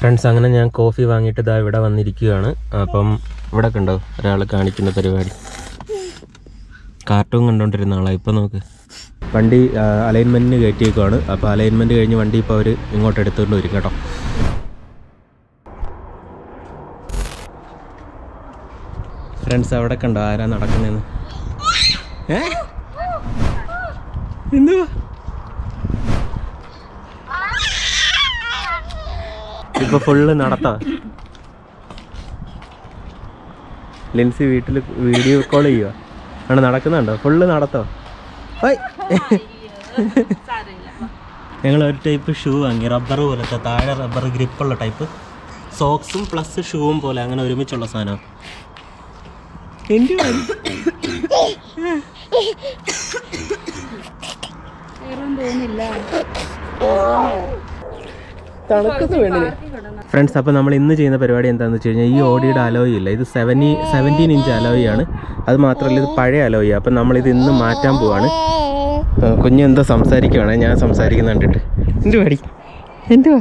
friends അങ്ങനെ ഞാൻ coffee വാങ്ങിയിട്ട് ഇതാ ഇവിടെ വന്നിരിക്കുകയാണ് അപ്പം ഇവിടെ കണ്ടോ ഒരാൾ കാണിക്കുന്ന പരിപാടി കാർട്ടൂൺ കണ്ടോണ്ടിരുന്ന ആളാ ഇപ്പം നമുക്ക് വണ്ടി അലൈൻമെൻറ്റിന് കയറ്റിയേക്കുവാണ് അപ്പൊ അലൈൻമെൻറ്റ് കഴിഞ്ഞ് വണ്ടി ഇപ്പോൾ അവർ ഇങ്ങോട്ട് എടുത്തുകൊണ്ട് വരും കേട്ടോ ഫ്രണ്ട്സ് അവിടെ കണ്ടോ ആരാ നടക്കുന്നതെന്ന് ഏ എന്തുവാ ഇപ്പൊ ഫുള്ള് നടത്താ ലിൻസി വീട്ടിൽ വീഡിയോ കോൾ ചെയ്യുക ആണ് നടക്കുന്നുണ്ടോ ഫുള്ള് നടത്തോ ഞങ്ങൾ ഒരു ടൈപ്പ് ഷൂ വാങ്ങി റബ്ബർ പോലത്തെ താഴെ റബ്ബർ ഗ്രിപ്പുള്ള ടൈപ്പ് സോക്സും പ്ലസ് ഷൂവും പോലെ അങ്ങനെ ഒരുമിച്ചുള്ള സാധനം തോന്നില്ല തണുക്കുന്ന വേണ്ടി ഫ്രണ്ട്സ് അപ്പോൾ നമ്മൾ ഇന്ന് ചെയ്യുന്ന പരിപാടി എന്താണെന്ന് വെച്ച് കഴിഞ്ഞാൽ ഈ ഓടിയുടെ അലോയി ഇല്ല ഇത് സെവൻറ്റി സെവൻറ്റീൻ ഇഞ്ച് അലോയി ആണ് അത് മാത്രമല്ല ഇത് പഴയ അലോയി അപ്പം നമ്മളിത് ഇന്ന് മാറ്റാൻ പോവാണ് കുഞ്ഞ് എന്താ സംസാരിക്കുവാണേ ഞാൻ സംസാരിക്കുന്ന കണ്ടിട്ട് പേടി എന്തുവാ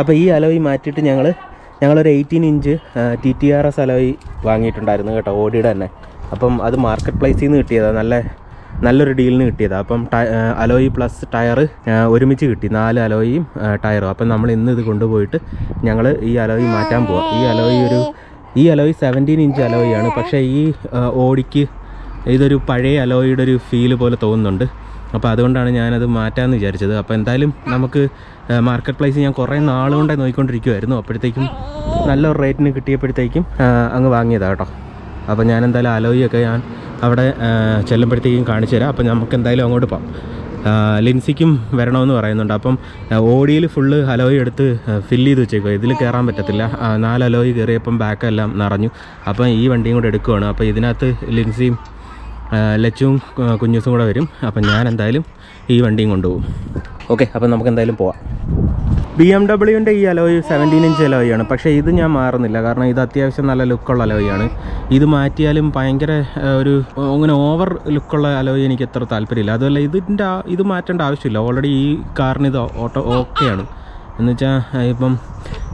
അപ്പോൾ ഈ അലോയി മാറ്റിയിട്ട് ഞങ്ങൾ ഞങ്ങളൊരു eighteen inch T T R S alloy വാങ്ങിയിട്ടുണ്ടായിരുന്നു കേട്ടോ ഓടിയുടെ തന്നെ അപ്പം അത് മാർക്കറ്റ് പ്ലേസിൽ നിന്ന് കിട്ടിയതാണ് നല്ല നല്ലൊരു ഡീലിന് കിട്ടിയത് അപ്പം അലോയി പ്ലസ് ടയർ ഒരുമിച്ച് കിട്ടി നാല് അലോയിയും ടയറും അപ്പം നമ്മൾ ഇന്ന് ഇത് കൊണ്ടുപോയിട്ട് ഞങ്ങൾ ഈ അലോയി മാറ്റാൻ പോവാം ഈ അലോയി ഒരു ഈ അലോയി സെവൻറ്റീൻ ഇഞ്ച് അലോയിയാണ് പക്ഷേ ഈ ഓടിക്ക് ഇതൊരു പഴയ അലോയിയുടെ ഒരു ഫീല് പോലെ തോന്നുന്നുണ്ട് അപ്പോൾ അതുകൊണ്ടാണ് ഞാനത് മാറ്റാമെന്ന് വിചാരിച്ചത് അപ്പോൾ എന്തായാലും നമുക്ക് മാർക്കറ്റ് പ്ലേസ് ഞാൻ കുറേ നാളുകൊണ്ടേ നോക്കിക്കൊണ്ടിരിക്കുമായിരുന്നു അപ്പോഴത്തേക്കും നല്ലൊരു റേറ്റിന് കിട്ടിയപ്പോഴത്തേക്കും അങ്ങ് വാങ്ങിയതാണ് കേട്ടോ അപ്പോൾ ഞാൻ എന്തായാലും അലോയിയൊക്കെ ഞാൻ അവിടെ ചെല്ലുമ്പോഴത്തേക്കും കാണിച്ചു തരാം അപ്പം നമുക്ക് എന്തായാലും അങ്ങോട്ട് പോകാം ലിൻസിക്കും വരണമെന്ന് പറയുന്നുണ്ട് അപ്പം ഓടിയിൽ ഫുള്ള് അലോയി എടുത്ത് ഫില്ല് ചെയ്ത് വെച്ചേക്കുക ഇതിൽ കയറാൻ പറ്റത്തില്ല നാല് അലോയി കയറിയപ്പം ബാക്കെല്ലാം നിറഞ്ഞു അപ്പം ഈ വണ്ടിയും കൂടെ എടുക്കുവാണ് അപ്പോൾ ഇതിനകത്ത് ലിൻസിയും ലച്ചും കുഞ്ഞുസും കൂടെ വരും അപ്പം ഞാൻ എന്തായാലും ഈ വണ്ടിയും കൊണ്ടുപോകും ഓക്കെ അപ്പം നമുക്ക് എന്തായാലും പോവാം ബി എം ഡബ്ല്യുവിൻ്റെ ഈ അലോയ് സെവൻറ്റീൻ ഇഞ്ച് അലോയാണ് പക്ഷേ ഇത് ഞാൻ മാറുന്നില്ല കാരണം ഇത് അത്യാവശ്യം നല്ല ലുക്കുള്ള അലോയാണ് ഇത് മാറ്റിയാലും ഭയങ്കര ഒരു അങ്ങനെ ഓവർ ലുക്കുള്ള അലോയ് എനിക്ക് അത്ര താല്പര്യമില്ല അതുമല്ല ഇതിൻ്റെ ഇത് മാറ്റേണ്ട ആവശ്യമില്ല ഓൾറെഡി ഈ കാറിന് ഇത് ഓട്ടോ ഓക്കെയാണ് എന്നുവെച്ചാൽ ഇപ്പം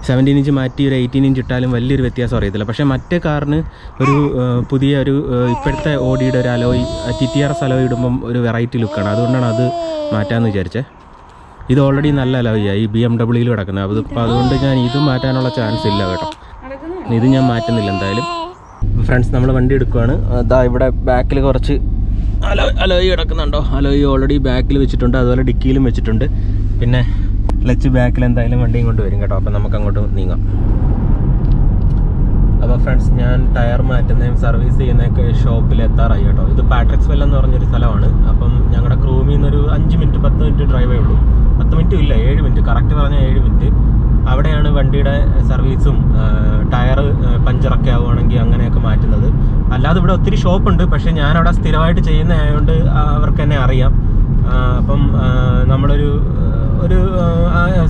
സെവൻറ്റീൻ ഇഞ്ച് മാറ്റി ഒരു എയ്റ്റീൻ ഇഞ്ച് ഇട്ടാലും വലിയൊരു വ്യത്യാസം അറിയത്തില്ല പക്ഷേ മറ്റേ കാറിന് ഒരു പുതിയ ഒരു ഇപ്പോഴത്തെ ഓടിയുടെ ഒരു alloy T T R S alloy ഇടുമ്പം ഒരു വെറൈറ്റി ലുക്കാണ് അതുകൊണ്ടാണ് അത് മാറ്റാമെന്ന് വിചാരിച്ചത് ഇത് ഓൾറെഡി നല്ല അലോയിയാണ് ഈ ബി എം ഡബ്ല്യൂയിൽ കിടക്കുന്നത് അതിപ്പോൾ അതുകൊണ്ട് ഞാൻ ഇത് മാറ്റാനുള്ള ചാൻസ് ഇല്ല കേട്ടോ ഇത് ഞാൻ മാറ്റുന്നില്ല എന്തായാലും ഫ്രണ്ട്സ് നമ്മൾ വണ്ടി എടുക്കുവാണ് അതാ ഇവിടെ ബാക്കിൽ കുറച്ച് അലോ അലോയി കിടക്കുന്നുണ്ടോ അലോയി ഓൾറെഡി ബാക്കിൽ വെച്ചിട്ടുണ്ട് അതുപോലെ ഡിക്കിയിലും വെച്ചിട്ടുണ്ട് പിന്നെ ക്ലച്ച് ബാക്കിൽ എന്തായാലും വണ്ടിയും കൊണ്ട് വരും കേട്ടോ അപ്പം നമുക്ക് അങ്ങോട്ട് നീങ്ങാം അപ്പോൾ ഫ്രണ്ട്സ് ഞാൻ ടയർ മാറ്റുന്നതും സർവീസ് ചെയ്യുന്നതൊക്കെ ഷോപ്പിൽ എത്താറായി കേട്ടോ ഇത് പാട്രിക്സ് വെല്ലെന്ന് പറഞ്ഞൊരു സ്ഥലമാണ് അപ്പം ഞങ്ങളുടെ ക്രൂമിൽ നിന്നൊരു അഞ്ച് മിനിറ്റ് പത്ത് മിനിറ്റ് ഡ്രൈവേ ഉള്ളൂ പത്ത് മിനിറ്റും ഇല്ല ഏഴ് മിനിറ്റ് കറക്റ്റ് പറഞ്ഞാൽ ഏഴ് മിനിറ്റ് അവിടെയാണ് വണ്ടിയുടെ സർവീസും ടയർ പഞ്ചറൊക്കെ ആവുകയാണെങ്കിൽ അങ്ങനെയൊക്കെ മാറ്റുന്നത് അല്ലാതെ ഇവിടെ ഒത്തിരി ഷോപ്പുണ്ട് പക്ഷേ ഞാനവിടെ സ്ഥിരമായിട്ട് ചെയ്യുന്ന ആയതുകൊണ്ട് അവർക്ക് തന്നെ അറിയാം അപ്പം നമ്മളൊരു ഒരു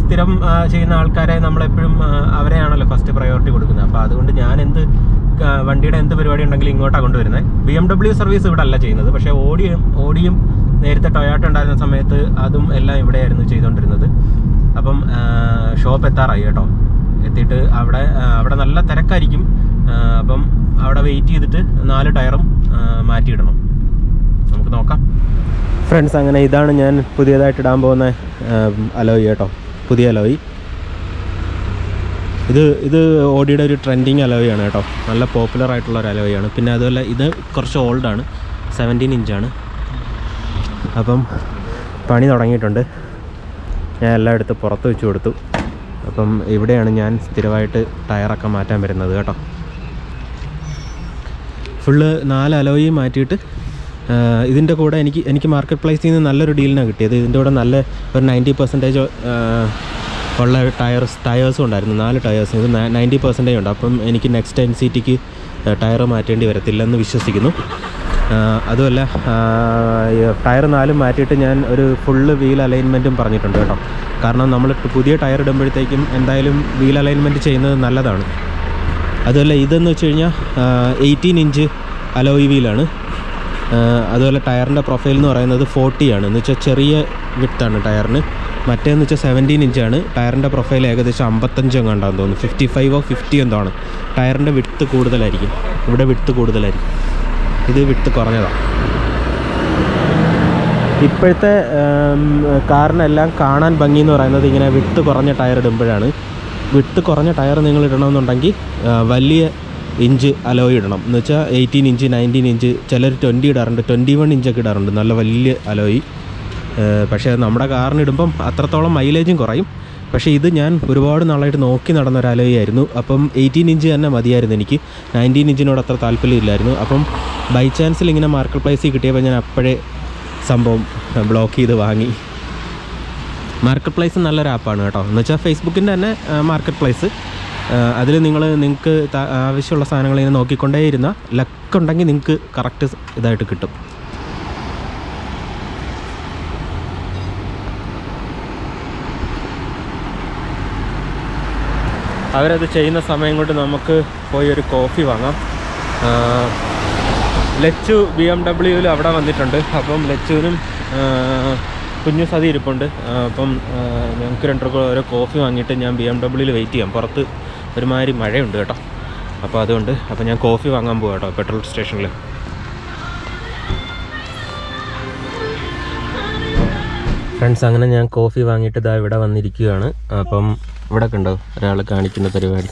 സ്ഥിരം ചെയ്യുന്ന ആൾക്കാരെ നമ്മളെപ്പോഴും അവരെയാണല്ലോ ഫസ്റ്റ് പ്രയോറിറ്റി കൊടുക്കുന്നത് അപ്പോൾ അതുകൊണ്ട് ഞാൻ എന്ത് വണ്ടിയുടെ എന്ത് പരിപാടി ഉണ്ടെങ്കിലും ഇങ്ങോട്ടാണ് കൊണ്ടുവരുന്നത് ബി എം ഡബ്ല്യു സർവീസ് ഇവിടെ അല്ല ചെയ്യുന്നത് പക്ഷേ ഓടിയും ഓടിയും നേരത്തെ ടൊയാട്ട ഉണ്ടായിരുന്ന സമയത്ത് അതും എല്ലാം ഇവിടെയായിരുന്നു ചെയ്തുകൊണ്ടിരുന്നത് അപ്പം ഷോപ്പ് എത്താറായി കേട്ടോ എത്തിയിട്ട് അവിടെ അവിടെ നല്ല തിരക്കായിരിക്കും അപ്പം അവിടെ വെയിറ്റ് ചെയ്തിട്ട് നാല് ടയറും മാറ്റിയിടണം നമുക്ക് നോക്കാം ഫ്രണ്ട്സ് അങ്ങനെ ഇതാണ് ഞാൻ പുതിയതായിട്ട് ഇടാൻ പോകുന്ന അലോയി കേട്ടോ പുതിയ അലോയി ഇത് ഇത് ഓടിയുടെ ഒരു ട്രെൻഡിങ് അലോയാണ് കേട്ടോ നല്ല പോപ്പുലർ ആയിട്ടുള്ള ഒരു അലോയാണ് പിന്നെ അതുപോലെ ഇത് കുറച്ച് ഓൾഡാണ് സെവൻറ്റീൻ ഇഞ്ചാണ് അപ്പം പണി തുടങ്ങിയിട്ടുണ്ട് ഞാൻ എല്ലായിടത്ത് പുറത്ത് വെച്ച് കൊടുത്തു അപ്പം ഇവിടെയാണ് ഞാൻ സ്ഥിരമായിട്ട് ടയറൊക്കെ മാറ്റാൻ വരുന്നത് കേട്ടോ ഫുള്ള് നാല് അലോയി മാറ്റിയിട്ട് ഇതിൻ്റെ കൂടെ എനിക്ക് എനിക്ക് മാർക്കറ്റ് പ്ലേസിൽ നിന്ന് നല്ലൊരു ഡീലിനാണ് കിട്ടിയത് ഇതിൻ്റെ കൂടെ നല്ല ഒരു നയൻറ്റി പെർസെൻറ്റേജ് ഉള്ള ടയർസ് ടയേഴ്സും ഉണ്ടായിരുന്നു നാല് ടയേഴ്സ് ഇത് നയൻറ്റി പെർസെൻറ്റേജ് ഉണ്ട് അപ്പം എനിക്ക് നെക്സ്റ്റ് എൻ സിറ്റിക്ക് ടയർ മാറ്റേണ്ടി വരത്തില്ലെന്ന് വിശ്വസിക്കുന്നു അതുമല്ല ടയർ നാലും മാറ്റിയിട്ട് ഞാൻ ഒരു ഫുള്ള് വീൽ അലൈൻമെൻറ്റും പറഞ്ഞിട്ടുണ്ട് കേട്ടോ കാരണം നമ്മൾ പുതിയ ടയർ ഇടുമ്പോഴത്തേക്കും എന്തായാലും വീൽ അലൈൻമെൻറ്റ് ചെയ്യുന്നത് നല്ലതാണ് അതുമല്ല ഇതെന്ന് വെച്ച് കഴിഞ്ഞാൽ എയ്റ്റീൻ ഇഞ്ച് അലോയ് വീലാണ് അതുപോലെ ടയറിൻ്റെ പ്രൊഫൈൽ എന്ന് പറയുന്നത് ഫോർട്ടിയാണ് എന്ന് വെച്ചാൽ ചെറിയ വിത്താണ് ടയറിന് മറ്റേന്ന് വെച്ചാൽ സെവൻറ്റീൻ ഇഞ്ചാണ് ടയറിൻ്റെ പ്രൊഫൈൽ ഏകദേശം അമ്പത്തഞ്ച് എങ്ങാണ്ടാന്ന് തോന്നുന്നു ഫിഫ്റ്റി ഫൈവോ ഫിഫ്റ്റി എന്തോ ആണ് ടയറിൻ്റെ വിട്ത്ത് കൂടുതലായിരിക്കും ഇവിടെ വിട്ത്ത് കൂടുതലായിരിക്കും ഇത് വിട്ട് കുറഞ്ഞതാണ് ഇപ്പോഴത്തെ കാറിനെല്ലാം കാണാൻ ഭംഗി എന്ന് പറയുന്നത് ഇങ്ങനെ വിട്ട് കുറഞ്ഞ ടയർ ഇടുമ്പോഴാണ് വിട്ട് കുറഞ്ഞ ടയർ നിങ്ങൾ ഇടണമെന്നുണ്ടെങ്കിൽ വലിയ ഇഞ്ച് അലോയ് ഇടണം എന്ന് വെച്ചാൽ എയ്റ്റീൻ ഇഞ്ച് നയൻറ്റീൻ ഇഞ്ച് ചിലർ ട്വൻറ്റി ഇടാറുണ്ട് ട്വൻറ്റി വൺ ഇഞ്ചൊക്കെ ഇടാറുണ്ട് നല്ല വലിയ അലോയ് പക്ഷേ നമ്മുടെ കാറിന് ഇടുമ്പം അത്രത്തോളം മൈലേജും കുറയും പക്ഷേ ഇത് ഞാൻ ഒരുപാട് നാളായിട്ട് നോക്കി നടന്ന ഒരു അലോയായിരുന്നു അപ്പം എയ്റ്റീൻ ഇഞ്ച് തന്നെ മതിയായിരുന്നു എനിക്ക് നയൻറ്റീൻ ഇഞ്ചിനോട് അത്ര താല്പര്യമില്ലായിരുന്നു അപ്പം ബൈ ചാൻസിൽ ഇങ്ങനെ മാർക്കറ്റ് പ്ലേസിൽ കിട്ടിയപ്പോൾ ഞാൻ അപ്പോഴേ സംഭവം ബ്ലോക്ക് ചെയ്ത് വാങ്ങി മാർക്കറ്റ് പ്ലേസ് നല്ലൊരു ആപ്പാണ് കേട്ടോ എന്ന് വെച്ചാൽ ഫേസ്ബുക്കിൻ്റെ തന്നെ മാർക്കറ്റ് പ്ലേസ് അതിൽ നിങ്ങൾ നിങ്ങൾക്ക് ആവശ്യമുള്ള സാധനങ്ങൾ ഇങ്ങനെ നോക്കിക്കൊണ്ടേയിരുന്ന ലക്കുണ്ടെങ്കിൽ നിങ്ങൾക്ക് കറക്റ്റ് ഇതായിട്ട് കിട്ടും അവരത് ചെയ്യുന്ന സമയം കൊണ്ട് നമുക്ക് പോയി ഒരു കോഫി വാങ്ങാം ലച്ചു ബി എം ഡബ്ല്യുവിൽ അവിടെ വന്നിട്ടുണ്ട് അപ്പം ലച്ചുവിനും കുഞ്ഞു സതി ഇരിപ്പുണ്ട് അപ്പം ഞങ്ങൾക്ക് രണ്ടുപേർക്കും ഓരോ കോഫി വാങ്ങിയിട്ട് ഞാൻ ബി എം ഡബ്ല്യുവിൽ വെയിറ്റ് ചെയ്യാം പുറത്ത് ഒരുമാതിരി മഴയുണ്ട് കേട്ടോ അപ്പോൾ അതുകൊണ്ട് അപ്പോൾ ഞാൻ കോഫി വാങ്ങാൻ പോകാം കേട്ടോ പെട്രോൾ സ്റ്റേഷനിൽ ഫ്രണ്ട്സ് അങ്ങനെ ഞാൻ കോഫി വാങ്ങിയിട്ട് ഇതാ ഇവിടെ വന്നിരിക്കുകയാണ് അപ്പം ഇവിടെ കണ്ടോ ഒരാൾ കാണിക്കുന്ന പരിപാടി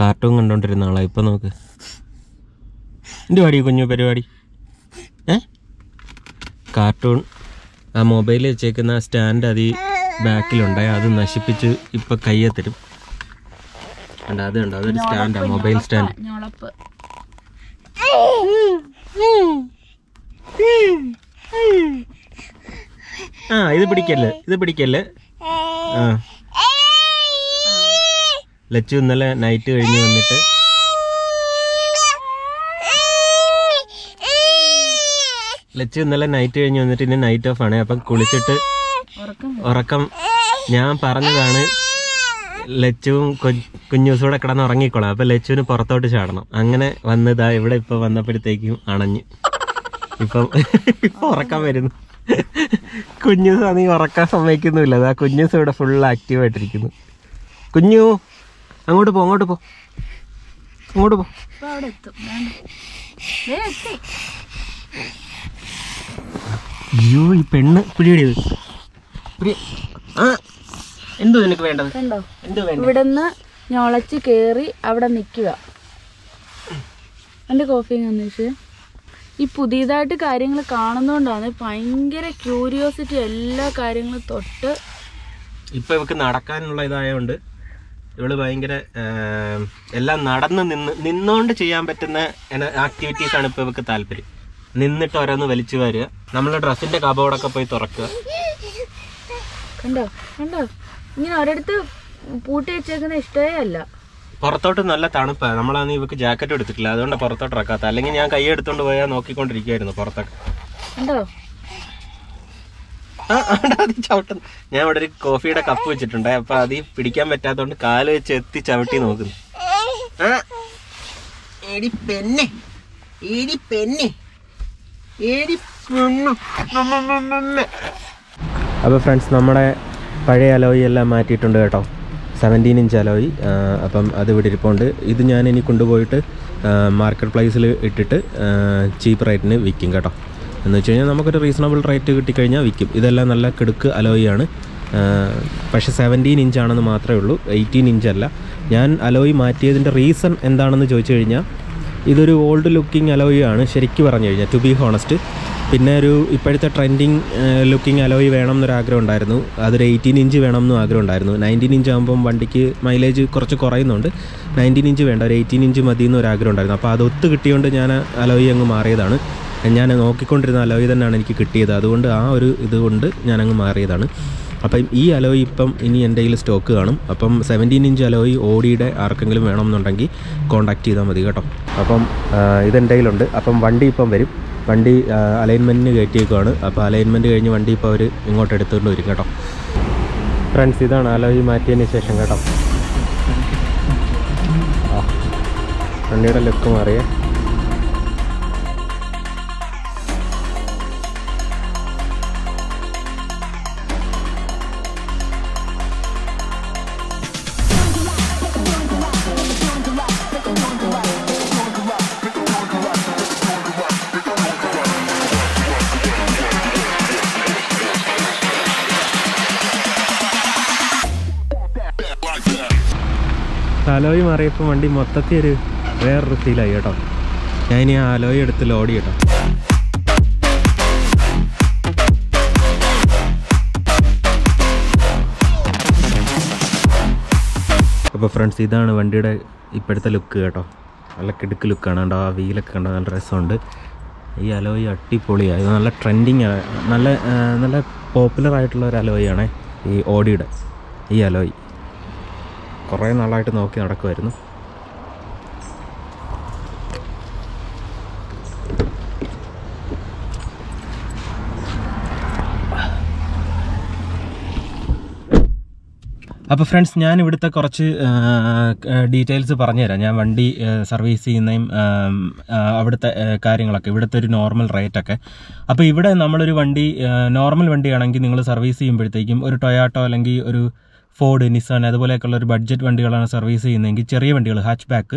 കാർട്ടൂൺ കണ്ടോണ്ടിരുന്ന ആളാ ഇപ്പൊ നോക്ക് എന്റെ പാടി കുഞ്ഞു പരിപാടി ഏ കാർട്ടൂൺ ആ മൊബൈൽ വെച്ചേക്കുന്ന സ്റ്റാൻഡ് അത് ഈ ബാക്കിലുണ്ടായി അത് നശിപ്പിച്ച് ഇപ്പൊ കയ്യെ തരും അത് കണ്ടോ അതൊരു സ്റ്റാൻഡാണ് മൊബൈൽ സ്റ്റാൻഡ് ആ ഇത് പിടിക്കല്ലേ ഇത് പിടിക്കല്ലേ ലച്ചു ഇന്നലെ നൈറ്റ് കഴിഞ്ഞ് വന്നിട്ട് ലച്ചു ഇന്നലെ നൈറ്റ് കഴിഞ്ഞ് വന്നിട്ട് ഇനി നൈറ്റ് ഓഫ് ആണ് അപ്പൊ കുളിച്ചിട്ട് ഉറക്കം ഞാൻ പറഞ്ഞതാണ് ലച്ചുവും കുഞ്ഞൂസൂടെ കിടന്ന് ഉറങ്ങിക്കോളാം അപ്പൊ ലച്ചുവിന് പുറത്തോട്ട് ചാടണം അങ്ങനെ വന്നതാ ഇവിടെ ഇപ്പൊ വന്നപ്പോഴത്തേക്കും അണഞ്ഞ് ഇപ്പം ഇപ്പൊ ഉറക്കം വരുന്നു കുഞ്ഞു നീ ഉറക്കാൻ സമ്മതിക്കുന്നില്ല ആ കുഞ്ഞൂസ് ഇവിടെ ഫുൾ ആക്റ്റീവായിട്ടിരിക്കുന്നു കുഞ്ഞു അങ്ങോട്ട് പോ അങ്ങോട്ട് പോ അങ്ങോട്ട് പോ അയ്യോ ഈ പെണ്ണ് പിടിയിടിയത് പിടി ആ എന്തോ നിനക്ക് വേണ്ടത് എന്തോ വേണ്ട ഇവിടുന്ന് ഞൊളച്ച് കേറി അവിടെ നിൽക്കുക എൻ്റെ കോഫി എങ്ങനെ ഈ പുതിയതായിട്ട് കാര്യങ്ങൾ കാണുന്നോണ്ടാണ് ഭയങ്കര ക്യൂരിയോസിറ്റി എല്ലാ കാര്യങ്ങളും തൊട്ട് ഇപ്പൊ ഇവക്ക് നടക്കാനുള്ള ഇതായോണ്ട് ഇവള് ഭയങ്കര എല്ലാം നടന്ന് നിന്ന് നിന്നുകൊണ്ട് ചെയ്യാൻ പറ്റുന്ന ആക്ടിവിറ്റീസ് ആണ് ഇപ്പൊ ഇവക്ക് താല്പര്യം നിന്നിട്ട് ഓരോന്ന് വലിച്ചു വരിക നമ്മളെ ഡ്രസ്സിന്റെ കബോർഡൊക്കെ പോയി തുറക്കുക കണ്ടോ കണ്ടോ ഇങ്ങനെ ഒരിടത്ത് പൂട്ടി വെച്ചേക്കുന്ന ഇഷ്ടമേ അല്ല പുറത്തോട്ട് നല്ല തണുപ്പാണ് നമ്മളാണ് ഇവക്ക് ജാക്കറ്റ് എടുത്തിട്ടില്ല അതുകൊണ്ട് പുറത്തോട്ട് ഇറക്കാത്ത അല്ലെങ്കിൽ ഞാൻ കൈ എടുത്തോണ്ട് പോയാൽ നോക്കിക്കൊണ്ടിരിക്കുവായിരുന്നു പുറത്തൊക്കെ ഞാൻ ഇവിടെ ഒരു കോഫിയുടെ കപ്പ് വെച്ചിട്ടുണ്ട് അപ്പൊ അത് പിടിക്കാൻ പറ്റാത്തോണ്ട് കാല് വെച്ച് എത്തി ചവിട്ടി നോക്കുന്നു അപ്പൊ ഫ്രണ്ട്സ് നമ്മുടെ പഴയ അലോയി എല്ലാം മാറ്റിയിട്ടുണ്ട് കേട്ടോ സെവൻറ്റീൻ ഇഞ്ച് അലോയി അപ്പം അത് ഇവിടെ ഇരിപ്പുണ്ട് ഇത് ഞാൻ ഇനി കൊണ്ടുപോയിട്ട് മാർക്കറ്റ് പ്ലേസിൽ ഇട്ടിട്ട് ചീപ്പ് റേറ്റിന് വിൽക്കും കേട്ടോ എന്ന് വെച്ച് കഴിഞ്ഞാൽ നമുക്കൊരു റീസണബിൾ റേറ്റ് കിട്ടിക്കഴിഞ്ഞാൽ വിൽക്കും ഇതെല്ലാം നല്ല കിടുക്ക് അലോയിയാണ് പക്ഷേ സെവൻറ്റീൻ ആണെന്ന് മാത്രമേ ഉള്ളൂ എയ്റ്റീൻ അല്ല ഞാൻ അലോയി മാറ്റിയതിൻ്റെ റീസൺ എന്താണെന്ന് ചോദിച്ചു കഴിഞ്ഞാൽ ഇതൊരു ഓൾഡ് ലുക്കിംഗ് അലോയിയാണ് ശരിക്കും പറഞ്ഞു കഴിഞ്ഞാൽ ടു ബി ഹോണസ്റ്റ് പിന്നെ ഒരു ഇപ്പോഴത്തെ ട്രെൻഡിങ് ലുക്കിംഗ് അലോയ് വേണം ആഗ്രഹം ഉണ്ടായിരുന്നു അതൊരു എയ്റ്റീൻ ഇഞ്ച് വേണം എന്നും ആഗ്രഹം ഉണ്ടായിരുന്നു നയൻറ്റീൻ ഇഞ്ച് ആകുമ്പം വണ്ടിക്ക് മൈലേജ് കുറച്ച് കുറയുന്നുണ്ട് നയൻറ്റീൻ ഇഞ്ച് വേണ്ട ഒരു എയ്റ്റീൻ ഇഞ്ച് മതി എന്നൊരു ആഗ്രഹം ഉണ്ടായിരുന്നു അപ്പോൾ അത് ഒത്ത് കിട്ടിയതുകൊണ്ട് ഞാൻ അലോയ് അങ്ങ് മാറിയതാണ് ഞാൻ നോക്കിക്കൊണ്ടിരുന്ന അലോയ് തന്നെയാണ് എനിക്ക് കിട്ടിയത് അതുകൊണ്ട് ആ ഒരു ഇതുകൊണ്ട് ഞാനങ്ങ് മാറിയതാണ് അപ്പം ഈ അലോയ് ഇപ്പം ഇനി എൻ്റെ കയ്യിൽ സ്റ്റോക്ക് കാണും അപ്പം സെവൻറ്റീൻ ഇഞ്ച് അലോയ് ഓടിയുടെ ആർക്കെങ്കിലും വേണമെന്നുണ്ടെങ്കിൽ കോൺടാക്ട് ചെയ്താൽ മതി കേട്ടോ അപ്പം ഇതെൻ്റെ കയ്യിലുണ്ട് അപ്പം വണ്ടി ഇപ്പം വരും വണ്ടി അലൈൻമെൻറ്റിന് കയറ്റിയേക്കുവാണ് അപ്പോൾ അലൈൻമെൻറ്റ് കഴിഞ്ഞ് വണ്ടി ഇപ്പോൾ അവർ ഇങ്ങോട്ട് എടുത്തുകൊണ്ട് വരും കേട്ടോ ഫ്രണ്ട്സ് ഇതാണ് അലോയ് മാറ്റിയതിന് ശേഷം കേട്ടോ വണ്ടിയുടെ ലുക്ക് മാറിയേ മാറിയപ്പോൾ വണ്ടി മൊത്തത്തിൽ ഒരു വേറൊരു ഫീലായി കേട്ടോ ഞാൻ ഇനി ആലോയി എടുത്ത് ലോഡ് കേട്ടോ അപ്പോൾ ഫ്രണ്ട്സ് ഇതാണ് വണ്ടിയുടെ ഇപ്പോഴത്തെ ലുക്ക് കേട്ടോ നല്ല കിടുക്ക് ലുക്കാണ് കണ്ടോ ആ വീലൊക്കെ കണ്ടോ നല്ല രസമുണ്ട് ഈ അലോയി അട്ടിപൊളിയാണ് ഇത് നല്ല ട്രെൻഡിങ് ആണ് നല്ല നല്ല പോപ്പുലർ ആയിട്ടുള്ള ഒരു അലോയിയാണേ ഈ ഓഡിയുടെ ഈ അലോയി കുറേ നാളായിട്ട് നോക്കി നടക്കുമായിരുന്നു അപ്പോൾ ഫ്രണ്ട്സ് ഞാൻ ഇവിടുത്തെ കുറച്ച് ഡീറ്റെയിൽസ് പറഞ്ഞുതരാം ഞാൻ വണ്ടി സർവീസ് ചെയ്യുന്നതും അവിടുത്തെ കാര്യങ്ങളൊക്കെ ഇവിടുത്തെ ഒരു നോർമൽ റേറ്റ് ഒക്കെ അപ്പോൾ ഇവിടെ നമ്മളൊരു വണ്ടി നോർമൽ വണ്ടിയാണെങ്കിൽ നിങ്ങൾ സർവീസ് ചെയ്യുമ്പോഴത്തേക്കും ഒരു ടൊയാട്ടോ അല്ലെങ്കിൽ ഒരു ഫോർഡ് നിസാൻ അതുപോലെയൊക്കെയുള്ള ഒരു ബഡ്ജറ്റ് വണ്ടികളാണ് സർവീസ് ചെയ്യുന്നതെങ്കിൽ ചെറിയ വണ്ടികൾ ഹാച്ച് ബാക്ക്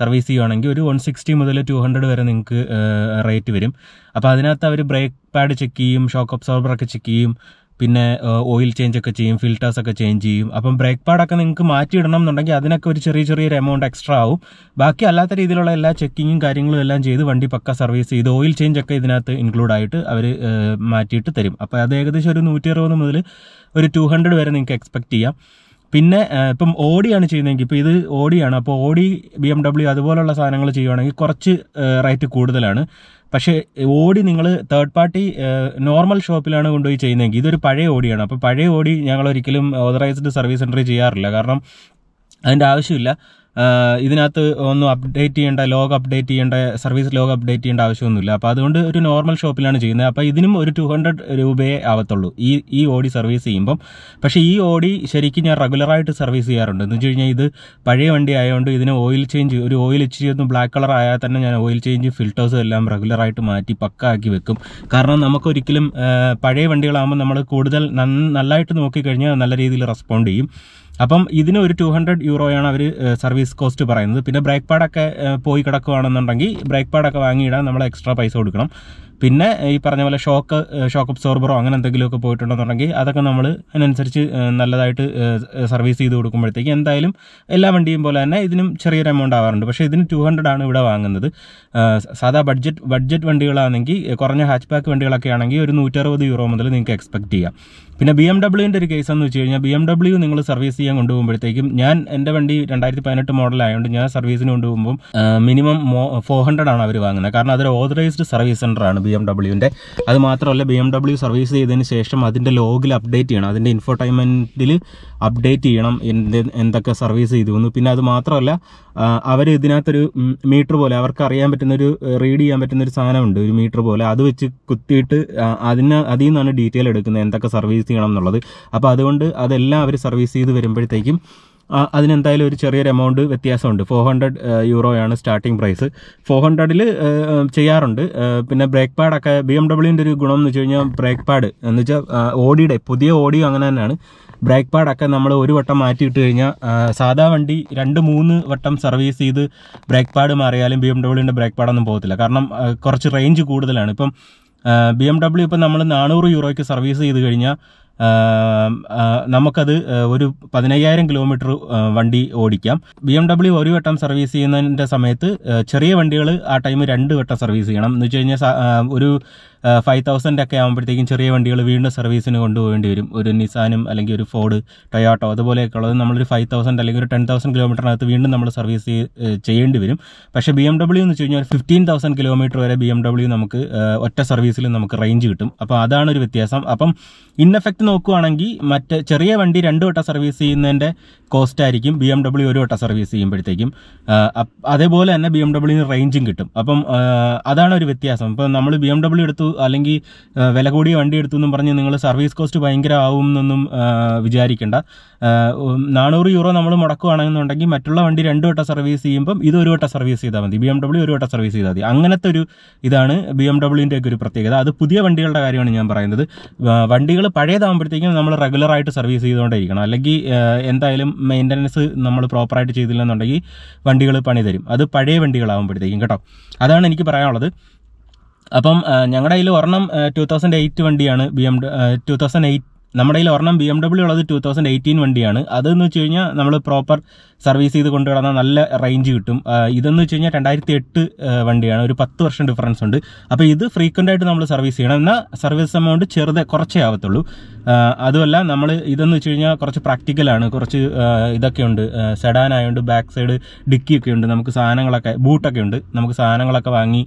സർവീസ് ചെയ്യുകയാണെങ്കിൽ ഒരു വൺ സിക്സ്റ്റി മുതൽ ടു ഹൺഡ്രഡ് വരെ നിങ്ങൾക്ക് റേറ്റ് വരും അപ്പോൾ അതിനകത്ത് അവർ ബ്രേക്ക് പാഡ് ചെക്ക് ചെയ്യും ഷോക്ക് ഒക്കെ ചെക്ക് ചെയ്യും പിന്നെ ഓയിൽ ചേഞ്ച് ഒക്കെ ചെയ്യും ഫിൽറ്റേഴ്സ് ഒക്കെ ചേഞ്ച് ചെയ്യും അപ്പം ബ്രേക്ക് പാഡൊക്കെ നിങ്ങൾക്ക് മാറ്റിയിടണം എന്നുണ്ടെങ്കിൽ അതിനൊക്കെ ഒരു ചെറിയ ചെറിയൊരു എമൗണ്ട് എക്സ്ട്രാ ആവും ബാക്കി അല്ലാത്ത രീതിയിലുള്ള എല്ലാ ചെക്കിങ്ങും കാര്യങ്ങളും എല്ലാം ചെയ്ത് വണ്ടി പക്ക സർവീസ് ചെയ്ത് ഓയിൽ ചേഞ്ച് ഒക്കെ ഇതിനകത്ത് ഇൻക്ലൂഡ് ആയിട്ട് അവർ മാറ്റിയിട്ട് തരും അപ്പോൾ അത് ഏകദേശം ഒരു നൂറ്റി അറുപത് മുതൽ ഒരു ടു ഹൺഡ്രഡ് വരെ നിങ്ങൾക്ക് എക്സ്പെക്ട് ചെയ്യാം പിന്നെ ഇപ്പം ഓടിയാണ് ചെയ്യുന്നതെങ്കിൽ ഇപ്പോൾ ഇത് ഓടിയാണ് അപ്പോൾ ഓടി ബി എം ഡബ്ല്യു അതുപോലുള്ള സാധനങ്ങൾ ചെയ്യുവാണെങ്കിൽ കുറച്ച് റേറ്റ് കൂടുതലാണ് പക്ഷേ ഓടി നിങ്ങൾ തേർഡ് പാർട്ടി നോർമൽ ഷോപ്പിലാണ് കൊണ്ടുപോയി ചെയ്യുന്നതെങ്കിൽ ഇതൊരു പഴയ ഓടിയാണ് അപ്പോൾ പഴയ ഓടി ഞങ്ങൾ ഒരിക്കലും ഓതറൈസ്ഡ് സർവീസ് സെൻറ്ററിൽ ചെയ്യാറില്ല കാരണം അതിൻ്റെ ആവശ്യമില്ല ഇതിനകത്ത് ഒന്നും അപ്ഡേറ്റ് ചെയ്യേണ്ട ലോഗ് അപ്ഡേറ്റ് ചെയ്യേണ്ട സർവീസ് ലോഗ് അപ്ഡേറ്റ് ചെയ്യേണ്ട ആവശ്യമൊന്നുമില്ല അപ്പോൾ അതുകൊണ്ട് ഒരു നോർമൽ ഷോപ്പിലാണ് ചെയ്യുന്നത് അപ്പോൾ ഇതിനും ഒരു ടു ഹൺഡ്രഡ് രൂപയെ ആവത്തുള്ളൂ ഈ ഈ ഓടി സർവീസ് ചെയ്യുമ്പം പക്ഷേ ഈ ഓടി ശരിക്കും ഞാൻ റെഗുലറായിട്ട് സർവീസ് ചെയ്യാറുണ്ട് എന്ന് വെച്ച് കഴിഞ്ഞാൽ ഇത് പഴയ വണ്ടി ആയതുകൊണ്ട് ഇതിന് ഓയിൽ ചേഞ്ച് ഒരു ഓയിൽ ഇച്ചിരി ഒന്ന് ബ്ലാക്ക് കളർ ആയാൽ തന്നെ ഞാൻ ഓയിൽ ചേഞ്ച് ഫിൽറ്റേഴ്സും എല്ലാം റെഗുലറായിട്ട് മാറ്റി പക്ക ആക്കി വെക്കും കാരണം നമുക്കൊരിക്കലും പഴയ വണ്ടികളാകുമ്പോൾ നമ്മൾ കൂടുതൽ നന്നായിട്ട് നോക്കിക്കഴിഞ്ഞാൽ നല്ല രീതിയിൽ റെസ്പോണ്ട് ചെയ്യും അപ്പം ഇതിന് ഒരു ടു ഹൺഡ്രഡ് യൂറോയാണ് അവർ സർവീസ് കോസ്റ്റ് പറയുന്നത് പിന്നെ ബ്രേക്ക് പാഡൊക്കെ പോയി കിടക്കുകയാണെന്നുണ്ടെങ്കിൽ ബ്രേക്ക് പാഡൊക്കെ വാങ്ങിയിടാൻ നമ്മൾ എക്സ്ട്രാ പൈസ കൊടുക്കണം പിന്നെ ഈ പറഞ്ഞ പോലെ ഷോക്ക് ഷോക്ക് അബ്സോർബറോ അങ്ങനെ എന്തെങ്കിലുമൊക്കെ പോയിട്ടുണ്ടെന്നുണ്ടെങ്കിൽ അതൊക്കെ നമ്മൾ അതിനനുസരിച്ച് നല്ലതായിട്ട് സർവീസ് ചെയ്ത് കൊടുക്കുമ്പോഴത്തേക്ക് എന്തായാലും എല്ലാ വണ്ടിയും പോലെ തന്നെ ഇതിനും ചെറിയൊരു എമൗണ്ട് ആവാറുണ്ട് പക്ഷേ ഇതിന് ടു ഹൺഡ്രഡ് ആണ് ഇവിടെ വാങ്ങുന്നത് സാധാ ബഡ്ജറ്റ് ബഡ്ജറ്റ് വണ്ടികളാണെങ്കിൽ കുറഞ്ഞ ഹാച്ച് ബാക്ക് വണ്ടികളൊക്കെ ആണെങ്കിൽ ഒരു നൂറ്ററുപത് യൂറോ മുതൽ നിങ്ങൾക്ക് എക്സ്പെക്ട് ചെയ്യാം പിന്നെ ബി എം ഡബ്ല്യുവിൻ്റെ ഒരു കേസ് എന്ന് വെച്ച് കഴിഞ്ഞാൽ ബി എം ഡബ്ല്യു നിങ്ങൾ സർവീസ് ചെയ്യാൻ കൊണ്ടുപോകുമ്പോഴത്തേക്കും ഞാൻ എൻ്റെ വണ്ടി രണ്ടായിരത്തി പതിനെട്ട് മോഡലായതുകൊണ്ട് ഞാൻ സർവീസിന് കൊണ്ടുപോകുമ്പോൾ മിനിമം ഫോർ ഹൺഡ്രഡ് ആണ് അവർ വാങ്ങുന്നത് കാരണം അതൊരു ഓതറൈസ്ഡ് സർവീസ് സെൻ്ററാണ് ബി ബി എം ഡബ്ല്യുവിൻ്റെ അത് മാത്രമല്ല ബി എം ഡബ്ല്യു സർവീസ് ചെയ്തതിന് ശേഷം അതിൻ്റെ ലോഗിൽ അപ്ഡേറ്റ് ചെയ്യണം അതിൻ്റെ ഇൻഫോർടൈൻമെൻറ്റിൽ അപ്ഡേറ്റ് ചെയ്യണം എന്ത് എന്തൊക്കെ സർവീസ് ചെയ്തു എന്ന് പിന്നെ അത് മാത്രമല്ല അവർ ഇതിനകത്തൊരു മീറ്റർ പോലെ അവർക്ക് അറിയാൻ പറ്റുന്ന ഒരു റീഡ് ചെയ്യാൻ പറ്റുന്ന ഒരു സാധനമുണ്ട് ഒരു മീറ്റർ പോലെ അത് വെച്ച് കുത്തിയിട്ട് അതിന് അതിൽ നിന്നാണ് ഡീറ്റെയിൽ എടുക്കുന്നത് എന്തൊക്കെ സർവീസ് ചെയ്യണം എന്നുള്ളത് അപ്പോൾ അതുകൊണ്ട് അതെല്ലാം അവർ സർവീസ് ചെയ്ത് വരുമ്പോഴത്തേക്കും അതിനെന്തായാലും ഒരു ചെറിയൊരു എമൗണ്ട് വ്യത്യാസമുണ്ട് ഫോർ ഹൺഡ്രഡ് യൂറോയാണ് സ്റ്റാർട്ടിംഗ് പ്രൈസ് ഫോർ ഹൺഡ്രഡിൽ ചെയ്യാറുണ്ട് പിന്നെ ബ്രേക്ക് പാഡൊക്കെ ബി എം ഡബ്ല്യൂൻ്റെ ഒരു ഗുണം എന്ന് വെച്ച് കഴിഞ്ഞാൽ ബ്രേക്ക് പാഡ് എന്ന് വെച്ചാൽ ഓടിയുടെ പുതിയ ഓഡിയോ അങ്ങനെ തന്നെയാണ് ബ്രേക്ക് പാഡൊക്കെ നമ്മൾ ഒരു വട്ടം മാറ്റിയിട്ട് കഴിഞ്ഞാൽ സാധാ വണ്ടി രണ്ട് മൂന്ന് വട്ടം സർവീസ് ചെയ്ത് ബ്രേക്ക് പാഡ് മാറിയാലും ബി എം ഡബ്ല്യൂൻ്റെ ബ്രേക്ക് പാഡൊന്നും പോകത്തില്ല കാരണം കുറച്ച് റേഞ്ച് കൂടുതലാണ് ഇപ്പം ബി എം ഡബ്ല്യു ഇപ്പം നമ്മൾ നാനൂറ് യൂറോയ്ക്ക് സർവീസ് ചെയ്ത് കഴിഞ്ഞാൽ നമുക്കത് ഒരു പതിനയ്യായിരം കിലോമീറ്റർ വണ്ടി ഓടിക്കാം ബി എം ഡബ്ല്യു ഒരു വട്ടം സർവീസ് ചെയ്യുന്നതിൻ്റെ സമയത്ത് ചെറിയ വണ്ടികൾ ആ ടൈം രണ്ട് വട്ടം സർവീസ് ചെയ്യണം എന്ന് വെച്ച് കഴിഞ്ഞാൽ ഒരു ഫൈവ് തൗസൻഡ് ഒക്കെ ആകുമ്പോഴത്തേക്കും ചെറിയ വണ്ടികൾ വീണ്ടും സർവീസിന് കൊണ്ടുപോകേണ്ടി വരും ഒരു നിസാനും അല്ലെങ്കിൽ ഒരു ഫോർഡ് ടൊയാട്ടോ അതുപോലെയൊക്കെ ഉള്ളത് നമ്മളൊരു ഫൈവ് തൗസൻഡ് അല്ലെങ്കിൽ ഒരു ടെൻ തൗസൻഡ് കിലോമീറ്ററിനകത്ത് വീണ്ടും നമ്മൾ സർവീസ് ചെയ്യേണ്ടി വരും പക്ഷേ ബി എം ഡബ്ല്യൂ എന്ന് വെച്ച് കഴിഞ്ഞാൽ ഫിഫ്റ്റീൻ തൗസൻഡ് കിലോമീറ്റർ വരെ ബി എം ഡബ്ല്യൂ നമുക്ക് ഒറ്റ സർവീസിൽ നമുക്ക് റേഞ്ച് കിട്ടും അപ്പോൾ അതാണ് ഒരു വ്യത്യാസം അപ്പം ഇന്നെഫക്റ്റ് നോക്കുകയാണെങ്കിൽ മറ്റ് ചെറിയ വണ്ടി രണ്ട് വട്ട സർവീസ് ചെയ്യുന്നതിൻ്റെ കോസ്റ്റ് ആയിരിക്കും ബി എം ഡബ്ല്യൂ ഒരു വട്ട സർവീസ് ചെയ്യുമ്പോഴത്തേക്കും അതേപോലെ തന്നെ ബി എം ഡബ്ല്യൂന് റേഞ്ചും കിട്ടും അപ്പം അതാണ് ഒരു വ്യത്യാസം ഇപ്പം നമ്മൾ ബി എം ഡബ്ല്യൂ എടുത്തു അല്ലെങ്കിൽ വില കൂടിയ വണ്ടി എടുത്തു എന്നും പറഞ്ഞ് നിങ്ങൾ സർവീസ് കോസ്റ്റ് ഭയങ്കര ആവും എന്നൊന്നും വിചാരിക്കേണ്ട നാനൂറ് യൂറോ നമ്മൾ മുടക്കുകയാണെന്നുണ്ടെങ്കിൽ മറ്റുള്ള വണ്ടി രണ്ടു വട്ടം സർവീസ് ചെയ്യുമ്പം ഇത് ഒരു വട്ടം സർവീസ് ചെയ്താൽ മതി ബി എം ഡബ്ല്യു ഒരു വട്ടം സർവീസ് ചെയ്താൽ മതി അങ്ങനത്തെ ഒരു ഇതാണ് ബി എം ഡബ്ല്യുവിൻ്റെ ഒക്കെ ഒരു പ്രത്യേകത അത് പുതിയ വണ്ടികളുടെ കാര്യമാണ് ഞാൻ പറയുന്നത് വണ്ടികൾ പഴയതാകുമ്പോഴത്തേക്കും നമ്മൾ റെഗുലറായിട്ട് സർവീസ് ചെയ്തുകൊണ്ടേയിരിക്കണം അല്ലെങ്കിൽ എന്തായാലും മെയിൻ്റനൻസ് നമ്മൾ പ്രോപ്പറായിട്ട് ചെയ്തില്ലെന്നുണ്ടെങ്കിൽ വണ്ടികൾ പണി തരും അത് പഴയ വണ്ടികളാകുമ്പോഴത്തേക്കും കേട്ടോ അതാണ് എനിക്ക് പറയാനുള്ളത് അപ്പം ഞങ്ങളുടെ കയ്യിൽ ഒരെണ്ണം ടു തൗസൻഡ് എയ്റ്റ് വണ്ടിയാണ് B M two thousand eight നമ്മുടെ കയ്യിൽ ഒരെണ്ണം ബി എം ഡബ്ല്യു ഉള്ളത് ടു തൗസൻഡ് എയ്റ്റീൻ വണ്ടിയാണ് അതെന്ന് വെച്ച് കഴിഞ്ഞാൽ നമ്മൾ പ്രോപ്പർ സർവീസ് ചെയ്ത് കൊണ്ടു കിടന്നാൽ നല്ല റേഞ്ച് കിട്ടും ഇതെന്ന് വെച്ച് കഴിഞ്ഞാൽ രണ്ടായിരത്തി എട്ട് വണ്ടിയാണ് ഒരു പത്ത് വർഷം ഡിഫറൻസ് ഉണ്ട് അപ്പോൾ ഇത് ഫ്രീക്വൻ്റ് ആയിട്ട് നമ്മൾ സർവീസ് ചെയ്യണം എന്നാൽ സർവീസ് എമൗണ്ട് ചെറുത് കുറച്ചേ ആവത്തുള്ളൂ അതുമല്ല നമ്മൾ ഇതെന്ന് വെച്ച് കഴിഞ്ഞാൽ കുറച്ച് പ്രാക്ടിക്കലാണ് കുറച്ച് ഇതൊക്കെ ഉണ്ട് സെഡാൻ ആയതുകൊണ്ട് ബാക്ക് സൈഡ് ഡിക്കിയൊക്കെ ഉണ്ട് നമുക്ക് സാധനങ്ങളൊക്കെ ബൂട്ടൊക്കെ ഉണ്ട് നമുക്ക് സാധനങ്ങളൊക്കെ വാങ്ങി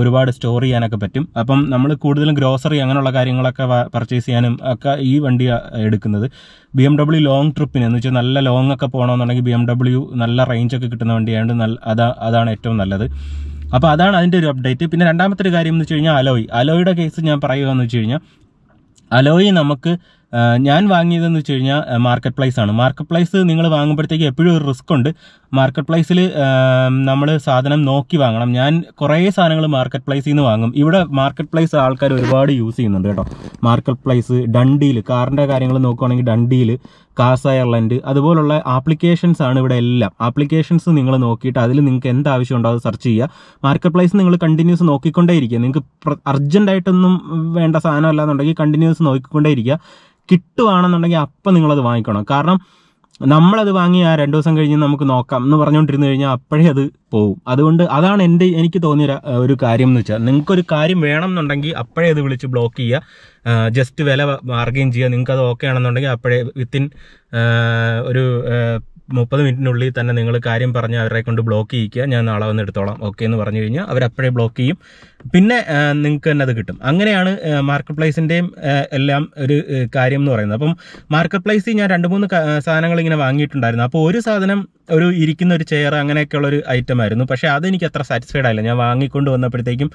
ഒരുപാട് സ്റ്റോർ ചെയ്യാനൊക്കെ പറ്റും അപ്പം നമ്മൾ കൂടുതലും ഗ്രോസറി അങ്ങനെയുള്ള കാര്യങ്ങളൊക്കെ പർച്ചേസ് ചെയ്യാനും ഒക്കെ ഈ വണ്ടി എടുക്കുന്നത് ബി എം ഡബ്ല്യു ലോങ് ട്രിപ്പിന് എന്ന് വെച്ചാൽ നല്ല ലോങ്ങൊക്കെ ഒക്കെ പോകണമെന്നുണ്ടെങ്കിൽ ബി എം ഡബ്ല്യു നല്ല റേഞ്ച് ഒക്കെ കിട്ടുന്ന വണ്ടിയാണ് നല്ല അതാ അതാണ് ഏറ്റവും നല്ലത് അപ്പോൾ അതാണ് അതിൻ്റെ ഒരു അപ്ഡേറ്റ് പിന്നെ രണ്ടാമത്തെ ഒരു കാര്യം എന്ന് വെച്ച് കഴിഞ്ഞാൽ അലോയ് അലോയുടെ കേസ് ഞാൻ പറയുകയെന്ന് വെച്ച് കഴിഞ്ഞാൽ അലോയ് നമുക്ക് ഞാൻ വാങ്ങിയതെന്ന് വെച്ച് കഴിഞ്ഞാൽ മാർക്കറ്റ് പ്ലേസ് ആണ് മാർക്കറ്റ് പ്ലേസ് നിങ്ങൾ വാങ്ങുമ്പോഴത്തേക്ക് എപ്പോഴും ഒരു റിസ്ക് ഉണ്ട് മാർക്കറ്റ് പ്ലേസിൽ നമ്മൾ സാധനം നോക്കി വാങ്ങണം ഞാൻ കുറേ സാധനങ്ങൾ മാർക്കറ്റ് പ്ലേസിൽ നിന്ന് വാങ്ങും ഇവിടെ മാർക്കറ്റ് പ്ലേസ് ആൾക്കാർ ഒരുപാട് യൂസ് ചെയ്യുന്നുണ്ട് കേട്ടോ മാർക്കറ്റ് പ്ലേസ് ഡണ്ടിയിൽ കാറിൻ്റെ കാര്യങ്ങൾ നോക്കുകയാണെങ്കിൽ ഡണ്ടിയിൽ കാസ അയർലൻഡ് അതുപോലുള്ള ആപ്ലിക്കേഷൻസ് ആണ് ഇവിടെ എല്ലാം ആപ്ലിക്കേഷൻസ് നിങ്ങൾ നോക്കിയിട്ട് അതിൽ നിങ്ങൾക്ക് എന്ത് ഉണ്ടോ അത് സെർച്ച് ചെയ്യുക മാർക്കറ്റ് പ്ലേസ് നിങ്ങൾ കണ്ടിന്യൂസ് ഇരിക്കുക നിങ്ങൾക്ക് ആയിട്ടൊന്നും വേണ്ട സാധനം അല്ലാന്നുണ്ടെങ്കിൽ കണ്ടിന്യൂസ് ഇരിക്കുക കിട്ടുവാണെന്നുണ്ടെങ്കിൽ അപ്പം നിങ്ങളത് വാങ്ങിക്കണം കാരണം നമ്മളത് വാങ്ങി ആ രണ്ടു ദിവസം കഴിഞ്ഞ് നമുക്ക് നോക്കാം എന്ന് പറഞ്ഞുകൊണ്ടിരുന്നു കഴിഞ്ഞാൽ അപ്പോഴേ അത് പോവും അതുകൊണ്ട് അതാണ് എൻ്റെ എനിക്ക് തോന്നിയ ഒരു കാര്യം എന്ന് വെച്ചാൽ നിങ്ങൾക്കൊരു കാര്യം വേണം എന്നുണ്ടെങ്കിൽ അപ്പോഴേ അത് വിളിച്ച് ബ്ലോക്ക് ചെയ്യുക ജസ്റ്റ് വില ബാർഗെയിൻ ചെയ്യുക നിങ്ങൾക്ക് അത് ഓക്കെ ആണെന്നുണ്ടെങ്കിൽ അപ്പോഴേ വിത്തിൻ ഒരു മുപ്പത് മിനിറ്റിനുള്ളിൽ തന്നെ നിങ്ങൾ കാര്യം പറഞ്ഞ് അവരെ കൊണ്ട് ബ്ലോക്ക് ചെയ്യിക്കുക ഞാൻ നാളെ വന്ന് എടുത്തോളാം ഓക്കെ എന്ന് പറഞ്ഞു കഴിഞ്ഞാൽ അവരപ്പോഴേ ബ്ലോക്ക് ചെയ്യും പിന്നെ നിങ്ങൾക്ക് തന്നെ അത് കിട്ടും അങ്ങനെയാണ് മാർക്കറ്റ് പ്ലേസിൻ്റെയും എല്ലാം ഒരു കാര്യം എന്ന് പറയുന്നത് അപ്പം മാർക്കറ്റ് പ്ലേസിൽ ഞാൻ രണ്ട് മൂന്ന് സാധനങ്ങൾ ഇങ്ങനെ വാങ്ങിയിട്ടുണ്ടായിരുന്നു അപ്പോൾ ഒരു സാധനം ഒരു ഇരിക്കുന്ന ഒരു ചെയർ അങ്ങനെയൊക്കെയുള്ള ഒരു ഐറ്റം ആയിരുന്നു പക്ഷേ അതെനിക്ക് അത്ര സാറ്റിസ്ഫൈഡ് ആയില്ല ഞാൻ വാങ്ങിക്കൊണ്ട് വന്നപ്പോഴത്തേക്കും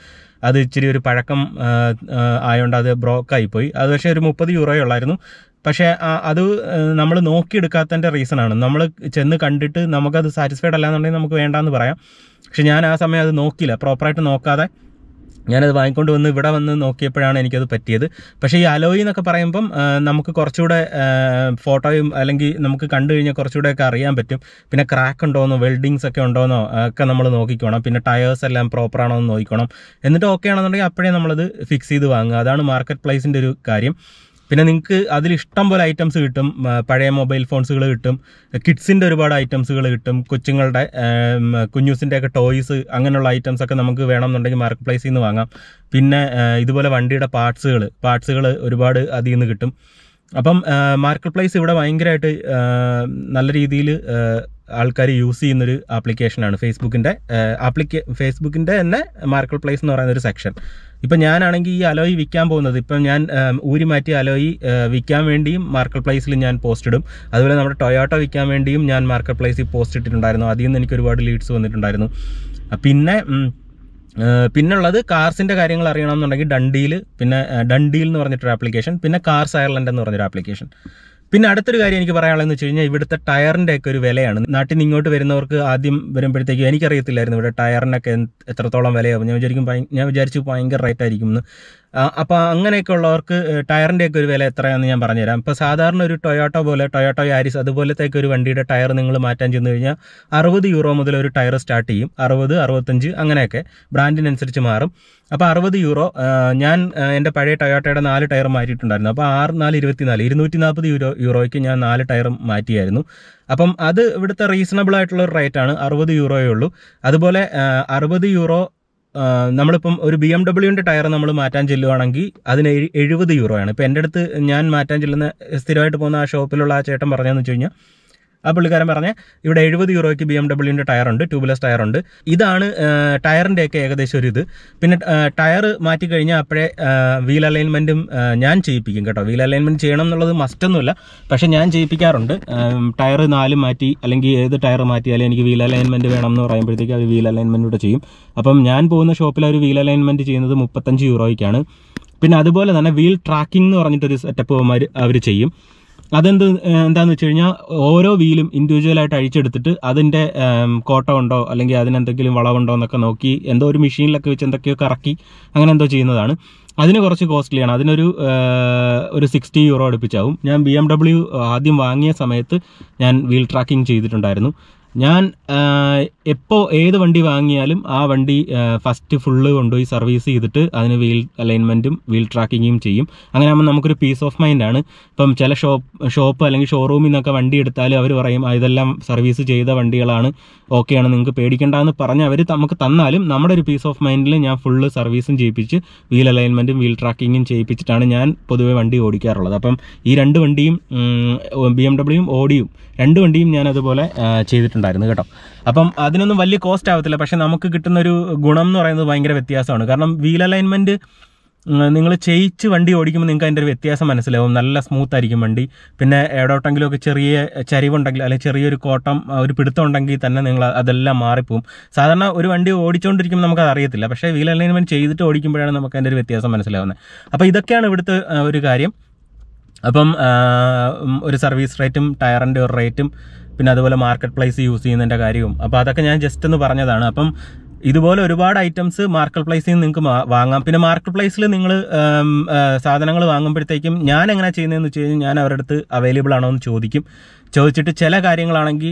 അത് ഇച്ചിരി ഒരു പഴക്കം ആയതുകൊണ്ട് അത് ബ്രോക്കായിപ്പോയി അത് പക്ഷേ ഒരു മുപ്പത് യൂറോയുള്ളായിരുന്നു പക്ഷേ അത് നമ്മൾ നോക്കിയെടുക്കാത്തതിൻ്റെ റീസൺ ആണ് നമ്മൾ ചെന്ന് കണ്ടിട്ട് നമുക്കത് സാറ്റിസ്ഫൈഡ് അല്ലാന്നുണ്ടെങ്കിൽ നമുക്ക് വേണ്ടാന്ന് പറയാം പക്ഷെ ഞാൻ ആ സമയം അത് നോക്കിയില്ല പ്രോപ്പറായിട്ട് നോക്കാതെ ഞാനത് വാങ്ങിക്കൊണ്ട് വന്ന് ഇവിടെ വന്ന് നോക്കിയപ്പോഴാണ് എനിക്കത് പറ്റിയത് പക്ഷേ ഈ അലോയി എന്നൊക്കെ പറയുമ്പം നമുക്ക് കുറച്ചുകൂടെ ഫോട്ടോയും അല്ലെങ്കിൽ നമുക്ക് കണ്ടു കഴിഞ്ഞാൽ ഒക്കെ അറിയാൻ പറ്റും പിന്നെ ക്രാക്ക് ഉണ്ടോയെന്നോ വെൽഡിങ്സ് ഒക്കെ ഉണ്ടോയെന്നോ ഒക്കെ നമ്മൾ നോക്കിക്കോണം പിന്നെ ടയേഴ്സ് എല്ലാം പ്രോപ്പർ ആണോ എന്ന് നോക്കിക്കണം എന്നിട്ട് ഓക്കെ ആണെന്നുണ്ടെങ്കിൽ അപ്പോഴേ നമ്മളത് ഫിക്സ് ചെയ്ത് വാങ്ങുക അതാണ് മാർക്കറ്റ് പ്ലേസിൻ്റെ ഒരു കാര്യം പിന്നെ നിങ്ങൾക്ക് അതിൽ ഇഷ്ടം പോലെ ഐറ്റംസ് കിട്ടും പഴയ മൊബൈൽ ഫോൺസുകൾ കിട്ടും കിഡ്സിൻ്റെ ഒരുപാട് ഐറ്റംസുകൾ കിട്ടും കൊച്ചുങ്ങളുടെ കുഞ്ഞൂസിൻ്റെ ഒക്കെ ടോയ്സ് അങ്ങനെയുള്ള ഐറ്റംസ് ഒക്കെ നമുക്ക് വേണമെന്നുണ്ടെങ്കിൽ മാർക്ക് പ്ലേസിൽ നിന്ന് വാങ്ങാം പിന്നെ ഇതുപോലെ വണ്ടിയുടെ പാർട്സുകൾ പാർട്സുകൾ ഒരുപാട് അതിൽ നിന്ന് കിട്ടും അപ്പം മാർക്കറ്റ് പ്ലേസ് ഇവിടെ ഭയങ്കരമായിട്ട് നല്ല രീതിയിൽ ആൾക്കാർ യൂസ് ചെയ്യുന്നൊരു ആപ്ലിക്കേഷനാണ് ഫേസ്ബുക്കിൻ്റെ ആപ്ലിക്ക ഫേസ്ബുക്കിൻ്റെ തന്നെ മാർക്കറ്റ് പ്ലേസ് എന്ന് പറയുന്ന ഒരു സെക്ഷൻ ഇപ്പം ഞാനാണെങ്കിൽ ഈ അലോയി വിൽക്കാൻ പോകുന്നത് ഇപ്പം ഞാൻ ഊരി മാറ്റി അലോയി വിൽക്കാൻ വേണ്ടിയും മാർക്കറ്റ് പ്ലേസിൽ ഞാൻ പോസ്റ്റ് ഇടും അതുപോലെ നമ്മുടെ ടൊയോട്ട വിൽക്കാൻ വേണ്ടിയും ഞാൻ മാർക്കറ്റ് പ്ലേസിൽ പോസ്റ്റ് ഇട്ടിട്ടുണ്ടായിരുന്നു അതിൽ നിന്ന് എനിക്ക് ഒരുപാട് ലീഡ്സ് വന്നിട്ടുണ്ടായിരുന്നു പിന്നെ പിന്നുള്ളത് കാർസിൻ്റെ കാര്യങ്ങൾ അറിയണമെന്നുണ്ടെങ്കിൽ ഡണ്ടിയിൽ പിന്നെ ഡണ്ടിയിൽ എന്ന് പറഞ്ഞിട്ടൊരു ആപ്ലിക്കേഷൻ പിന്നെ കാർസ് അയർലൻഡ് എന്ന് പറഞ്ഞൊരു ആപ്ലിക്കേഷൻ പിന്നെ അടുത്തൊരു കാര്യം എനിക്ക് പറയാനുള്ളതെന്ന് വെച്ച് കഴിഞ്ഞാൽ ഇവിടുത്തെ ടയറിൻ്റെ ഒക്കെ ഒരു വിലയാണ് നാട്ടിൽ നിന്ന് ഇങ്ങോട്ട് വരുന്നവർക്ക് ആദ്യം വരുമ്പോഴത്തേക്കും എനിക്കറിയത്തില്ലായിരുന്നു ഇവിടെ ടയറിനൊക്കെ എത്രത്തോളം വിലയാവും ഞാൻ വിചാരിക്കും ഞാൻ വിചാരിച്ചു ഭയങ്കര റേറ്റ് ആയിരിക്കും എന്ന് അപ്പോൾ അങ്ങനെയൊക്കെ ഉള്ളവർക്ക് ഒക്കെ ഒരു വില എത്രയാണെന്ന് ഞാൻ പറഞ്ഞുതരാം ഇപ്പൊ സാധാരണ ഒരു ടൊയോട്ടോ പോലെ ടൊയോട്ടോ യാരിസ് അതുപോലത്തെ ഒരു വണ്ടിയുടെ ടയർ നിങ്ങൾ മാറ്റാൻ ചെന്ന് കഴിഞ്ഞാൽ അറുപത് യൂറോ മുതൽ ഒരു ടയർ സ്റ്റാർട്ട് ചെയ്യും അറുപത് അറുപത്തഞ്ച് അങ്ങനെയൊക്കെ ബ്രാൻഡിനനുസരിച്ച് മാറും അപ്പോൾ അറുപത് യൂറോ ഞാൻ എൻ്റെ പഴയ ടൊയോട്ടയുടെ നാല് ടയർ മാറ്റിയിട്ടുണ്ടായിരുന്നു അപ്പോൾ ആറ് നാല് ഇരുപത്തിനാല് ഇരുന്നൂറ്റി നാൽപ്പത് യൂറോ യൂറോയ്ക്ക് ഞാൻ നാല് ടയർ മാറ്റിയായിരുന്നു അപ്പം അത് ഇവിടുത്തെ റീസണബിൾ ആയിട്ടുള്ള ഒരു റേറ്റാണ് അറുപത് യൂറോയേ ഉള്ളൂ അതുപോലെ അറുപത് യൂറോ നമ്മളിപ്പം ഒരു ബി എം ഡബ്ല്യുവിൻ്റെ ടയർ നമ്മൾ മാറ്റാൻ ചെല്ലുവാണെങ്കിൽ അതിന് എഴുപത് യൂറോയാണ് ഇപ്പം എൻ്റെ അടുത്ത് ഞാൻ മാറ്റാൻ ചെല്ലുന്ന സ്ഥിരമായിട്ട് പോകുന്ന ആ ഷോപ്പിലുള്ള ആ ചേട്ടൻ പറഞ്ഞതെന്ന് വെച്ച് കഴിഞ്ഞാൽ ആ പുള്ളിക്കാരൻ പറഞ്ഞ ഇവിടെ എഴുപത് യൂറോയ്ക്ക് ബി എം ഡബ്ല്യൂൻ്റെ ടയറുണ്ട് ട്യൂബ്ലെസ് ടയറുണ്ട് ഇതാണ് ഒക്കെ ഏകദേശം ഒരു ഇത് പിന്നെ ടയർ മാറ്റി കഴിഞ്ഞാൽ അപ്പോഴേ വീൽ അലൈൻമെൻറ്റും ഞാൻ ചെയ്യിപ്പിക്കും കേട്ടോ വീൽ അലൈൻമെൻറ്റ് ചെയ്യണം എന്നുള്ളത് മസ്റ്റൊന്നുമില്ല പക്ഷെ ഞാൻ ചെയ്യിപ്പിക്കാറുണ്ട് ടയർ നാല് മാറ്റി അല്ലെങ്കിൽ ഏത് ടയർ മാറ്റിയാലും എനിക്ക് വീൽ അലൈൻമെൻറ്റ് വേണം എന്ന് പറയുമ്പോഴത്തേക്ക് അവർ വീൽ അലൈൻമെൻറ്റ് കൂടെ ചെയ്യും അപ്പം ഞാൻ പോകുന്ന ഷോപ്പിൽ അവർ വീൽ അലൈൻമെൻറ്റ് ചെയ്യുന്നത് മുപ്പത്തഞ്ച് യൂറോയ്ക്കാണ് പിന്നെ അതുപോലെ തന്നെ വീൽ ട്രാക്കിംഗ് എന്ന് പറഞ്ഞിട്ടൊരു സെറ്റപ്പ് അവർ ചെയ്യും അതെന്ത് എന്താന്ന് വെച്ച് കഴിഞ്ഞാൽ ഓരോ വീലും ഇൻഡിവിജ്വലായിട്ട് അഴിച്ചെടുത്തിട്ട് അതിന്റെ കോട്ട ഉണ്ടോ അല്ലെങ്കിൽ അതിനെന്തെങ്കിലും വളവുണ്ടോ എന്നൊക്കെ നോക്കി എന്തോ ഒരു മെഷീനിലൊക്കെ വെച്ച് എന്തൊക്കെയോ കറക്കി അങ്ങനെ എന്തോ ചെയ്യുന്നതാണ് അതിന് കുറച്ച് കോസ്റ്റ്ലിയാണ് അതിനൊരു ഒരു സിക്സ്റ്റി യൂറോ അടുപ്പിച്ചാവും ഞാൻ ബി എം ഡബ്ല്യു ആദ്യം വാങ്ങിയ സമയത്ത് ഞാൻ വീൽ ട്രാക്കിംഗ് ചെയ്തിട്ടുണ്ടായിരുന്നു ഞാൻ എപ്പോൾ ഏത് വണ്ടി വാങ്ങിയാലും ആ വണ്ടി ഫസ്റ്റ് ഫുള്ള് കൊണ്ടുപോയി സർവീസ് ചെയ്തിട്ട് അതിന് വീൽ അലൈൻമെൻറ്റും വീൽ ട്രാക്കിങ്ങും ചെയ്യും അങ്ങനെ ആകുമ്പോൾ നമുക്കൊരു പീസ് ഓഫ് മൈൻഡ് ആണ് ഇപ്പം ചില ഷോപ്പ് ഷോപ്പ് അല്ലെങ്കിൽ ഷോറൂമിൽ നിന്നൊക്കെ വണ്ടി എടുത്താൽ അവർ പറയും ഇതെല്ലാം സർവീസ് ചെയ്ത വണ്ടികളാണ് ഓക്കെയാണ് നിങ്ങൾക്ക് പേടിക്കേണ്ട എന്ന് പറഞ്ഞ് അവർ നമുക്ക് തന്നാലും നമ്മുടെ ഒരു പീസ് ഓഫ് മൈൻഡിൽ ഞാൻ ഫുള്ള് സർവീസും ചെയ്യിപ്പിച്ച് വീൽ അലൈൻമെൻറ്റും വീൽ ട്രാക്കിങ്ങും ചെയ്യിപ്പിച്ചിട്ടാണ് ഞാൻ പൊതുവേ വണ്ടി ഓടിക്കാറുള്ളത് അപ്പം ഈ രണ്ട് വണ്ടിയും ബി എം ഡബ്ല്യുവും ഓടിയും രണ്ട് വണ്ടിയും ഞാൻ അതുപോലെ ചെയ്തിട്ടുണ്ട് ഉണ്ടായിരുന്നു കേട്ടോ അപ്പം അതിനൊന്നും വലിയ കോസ്റ്റ് ആവത്തില്ല പക്ഷെ നമുക്ക് കിട്ടുന്ന ഒരു ഗുണം എന്ന് പറയുന്നത് ഭയങ്കര വ്യത്യാസമാണ് കാരണം വീൽ അലൈൻമെൻറ്റ് നിങ്ങൾ ചെയ്യിച്ച് വണ്ടി ഓടിക്കുമ്പോൾ നിങ്ങൾക്ക് അതിൻ്റെ ഒരു വ്യത്യാസം മനസ്സിലാവും നല്ല സ്മൂത്ത് ആയിരിക്കും വണ്ടി പിന്നെ എവിടോട്ടെങ്കിലുമൊക്കെ ചെറിയ ചരിവുണ്ടെങ്കിൽ അല്ലെങ്കിൽ ചെറിയൊരു കോട്ടം ഒരു പിടുത്തം ഉണ്ടെങ്കിൽ തന്നെ നിങ്ങൾ അതെല്ലാം മാറിപ്പോവും സാധാരണ ഒരു വണ്ടി ഓടിച്ചുകൊണ്ടിരിക്കുമ്പോൾ നമുക്കത് അറിയത്തില്ല പക്ഷേ വീൽ അലൈൻമെൻറ്റ് ചെയ്തിട്ട് ഓടിക്കുമ്പോഴാണ് നമുക്ക് അതിൻ്റെ ഒരു വ്യത്യാസം മനസ്സിലാവുന്നത് അപ്പോൾ ഇതൊക്കെയാണ് ഇവിടുത്തെ ഒരു കാര്യം അപ്പം ഒരു സർവീസ് റേറ്റും ടയറിൻ്റെ ഒരു റേറ്റും പിന്നെ അതുപോലെ മാർക്കറ്റ് പ്ലേസ് യൂസ് ചെയ്യുന്നതിൻ്റെ കാര്യവും അപ്പോൾ അതൊക്കെ ഞാൻ ജസ്റ്റ് ഒന്ന് പറഞ്ഞതാണ് അപ്പം ഇതുപോലെ ഒരുപാട് ഐറ്റംസ് മാർക്കറ്റ് പ്ലേസിൽ നിന്ന് നിങ്ങൾക്ക് വാങ്ങാം പിന്നെ മാർക്കറ്റ് പ്ലേസിൽ നിങ്ങൾ സാധനങ്ങൾ വാങ്ങുമ്പോഴത്തേക്കും ഞാൻ എങ്ങനെ ചെയ്യുന്നതെന്ന് വെച്ച് കഴിഞ്ഞാൽ ഞാൻ അവരുടെ അടുത്ത് അവൈലബിൾ ആണോ എന്ന് ചോദിക്കും ചോദിച്ചിട്ട് ചില കാര്യങ്ങളാണെങ്കിൽ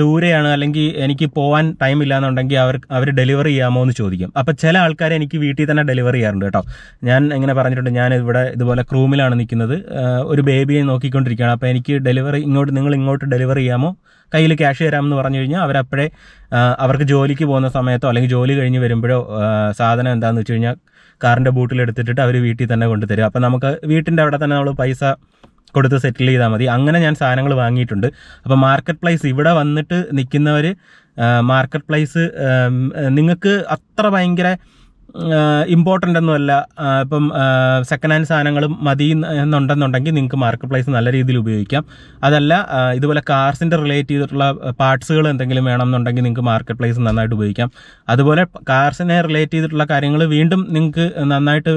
ദൂരെയാണ് അല്ലെങ്കിൽ എനിക്ക് പോകാൻ ടൈം ഇല്ലാന്നുണ്ടെങ്കിൽ അവർ അവർ ഡെലിവറി ചെയ്യാമോ എന്ന് ചോദിക്കും അപ്പോൾ ചില ആൾക്കാർ എനിക്ക് വീട്ടിൽ തന്നെ ഡെലിവറി ചെയ്യാറുണ്ട് കേട്ടോ ഞാൻ ഇങ്ങനെ പറഞ്ഞിട്ടുണ്ട് ഞാൻ ഇവിടെ ഇതുപോലെ ക്രൂമിലാണ് നിൽക്കുന്നത് ഒരു ബേബിയെ നോക്കിക്കൊണ്ടിരിക്കുകയാണ് അപ്പോൾ എനിക്ക് ഡെലിവറി ഇങ്ങോട്ട് നിങ്ങൾ ഇങ്ങോട്ട് ഡെലിവറി ചെയ്യാമോ കയ്യിൽ ക്യാഷ് തരാമെന്ന് പറഞ്ഞു കഴിഞ്ഞാൽ അവരപ്പോഴേ അവർക്ക് ജോലിക്ക് പോകുന്ന സമയത്തോ അല്ലെങ്കിൽ ജോലി കഴിഞ്ഞ് വരുമ്പോഴോ സാധനം എന്താണെന്ന് വെച്ച് കഴിഞ്ഞാൽ കാറിൻ്റെ ബൂട്ടിൽ എടുത്തിട്ട് അവർ വീട്ടിൽ തന്നെ കൊണ്ടുതരും അപ്പോൾ നമുക്ക് വീട്ടിൻ്റെ അവിടെ തന്നെ നമ്മൾ പൈസ കൊടുത്ത് സെറ്റിൽ ചെയ്താൽ മതി അങ്ങനെ ഞാൻ സാധനങ്ങൾ വാങ്ങിയിട്ടുണ്ട് അപ്പോൾ മാർക്കറ്റ് പ്ലേസ് ഇവിടെ വന്നിട്ട് നിൽക്കുന്നവർ മാർക്കറ്റ് പ്ലേസ് നിങ്ങൾക്ക് അത്ര ഭയങ്കര ഇമ്പോർട്ടൻ്റ് ഒന്നുമല്ല ഇപ്പം സെക്കൻഡ് ഹാൻഡ് സാധനങ്ങളും മതി എന്നുണ്ടെന്നുണ്ടെങ്കിൽ നിങ്ങൾക്ക് മാർക്കറ്റ് പ്ലേസ് നല്ല രീതിയിൽ ഉപയോഗിക്കാം അതല്ല ഇതുപോലെ കാർസിൻ്റെ റിലേറ്റ് ചെയ്തിട്ടുള്ള പാർട്സുകൾ എന്തെങ്കിലും വേണമെന്നുണ്ടെങ്കിൽ നിങ്ങൾക്ക് മാർക്കറ്റ് പ്ലേസ് നന്നായിട്ട് ഉപയോഗിക്കാം അതുപോലെ കാർസിനെ റിലേറ്റ് ചെയ്തിട്ടുള്ള കാര്യങ്ങൾ വീണ്ടും നിങ്ങൾക്ക് നന്നായിട്ട്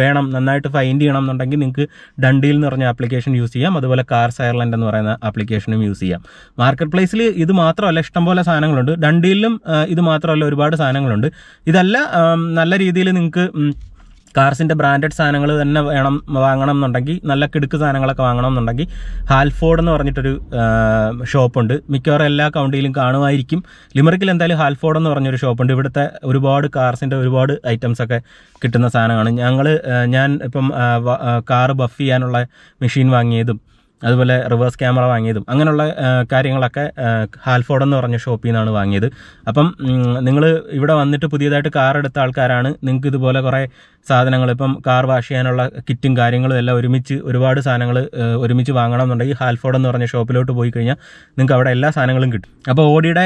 വേണം നന്നായിട്ട് ഫൈൻഡ് ചെയ്യണം എന്നുണ്ടെങ്കിൽ നിങ്ങൾക്ക് ഡണ്ടിയിൽ എന്ന് പറഞ്ഞ ആപ്ലിക്കേഷൻ യൂസ് ചെയ്യാം അതുപോലെ കാർസ് അയർലൻഡ് എന്ന് പറയുന്ന ആപ്ലിക്കേഷനും യൂസ് ചെയ്യാം മാർക്കറ്റ് പ്ലേസിൽ ഇത് മാത്രമല്ല ഇഷ്ടംപോലെ സാധനങ്ങളുണ്ട് ഡണ്ടിയിലും ഇത് മാത്രമല്ല ഒരുപാട് സാധനങ്ങളുണ്ട് ഇതല്ല നല്ല നല്ല രീതിയിൽ നിങ്ങൾക്ക് കാർസിൻ്റെ ബ്രാൻഡഡ് സാധനങ്ങൾ തന്നെ വേണം വാങ്ങണം എന്നുണ്ടെങ്കിൽ നല്ല കിടുക്ക് സാധനങ്ങളൊക്കെ വാങ്ങണം എന്നുണ്ടെങ്കിൽ ഹാൽഫോർഡ് എന്ന് പറഞ്ഞിട്ടൊരു ഷോപ്പുണ്ട് മിക്കവാറും എല്ലാ കൗണ്ടിയിലും കാണുമായിരിക്കും ലിമറിക്കിൽ എന്തായാലും ഹാൽഫോർഡ് എന്ന് പറഞ്ഞൊരു ഷോപ്പുണ്ട് ഇവിടുത്തെ ഒരുപാട് കാർസിൻ്റെ ഒരുപാട് ഐറ്റംസ് ഒക്കെ കിട്ടുന്ന സാധനമാണ് ഞങ്ങൾ ഞാൻ ഇപ്പം കാറ് ബഫ് ചെയ്യാനുള്ള മെഷീൻ വാങ്ങിയതും അതുപോലെ റിവേഴ്സ് ക്യാമറ വാങ്ങിയതും അങ്ങനെയുള്ള കാര്യങ്ങളൊക്കെ ഹാൽഫോർഡ് എന്ന് പറഞ്ഞ ഷോപ്പിൽ നിന്നാണ് വാങ്ങിയത് അപ്പം നിങ്ങൾ ഇവിടെ വന്നിട്ട് പുതിയതായിട്ട് കാർ എടുത്ത ആൾക്കാരാണ് നിങ്ങൾക്ക് ഇതുപോലെ കുറേ സാധനങ്ങൾ ഇപ്പം കാർ വാഷ് ചെയ്യാനുള്ള കിറ്റും കാര്യങ്ങളും എല്ലാം ഒരുമിച്ച് ഒരുപാട് സാധനങ്ങൾ ഒരുമിച്ച് വാങ്ങണം എന്നുണ്ടെങ്കിൽ ഹാൽഫോർഡ് എന്ന് പറഞ്ഞ ഷോപ്പിലോട്ട് പോയി കഴിഞ്ഞാൽ നിങ്ങൾക്ക് അവിടെ എല്ലാ സാധനങ്ങളും കിട്ടും അപ്പോൾ ഓടിയുടെ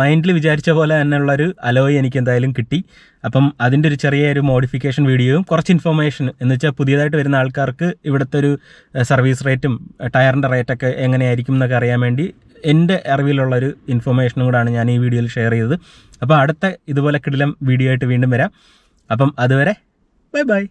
മൈൻഡിൽ വിചാരിച്ച പോലെ തന്നെയുള്ളൊരു അലോയ് എനിക്ക് എന്തായാലും കിട്ടി അപ്പം അതിൻ്റെ ഒരു ചെറിയ ഒരു മോഡിഫിക്കേഷൻ വീഡിയോയും കുറച്ച് ഇൻഫർമേഷൻ എന്ന് വെച്ചാൽ പുതിയതായിട്ട് വരുന്ന ആൾക്കാർക്ക് ഇവിടുത്തെ ഒരു സർവീസ് റേറ്റും ടയറിൻ്റെ റേറ്റൊക്കെ എങ്ങനെയായിരിക്കും എന്നൊക്കെ അറിയാൻ വേണ്ടി എൻ്റെ അറിവിലുള്ളൊരു ഇൻഫർമേഷനും കൂടാണ് ഞാൻ ഈ വീഡിയോയിൽ ഷെയർ ചെയ്തത് അപ്പോൾ അടുത്ത ഇതുപോലെ കിടിലം വീഡിയോ ആയിട്ട് വീണ്ടും വരാം അപ്പം അതുവരെ ബൈ ബൈ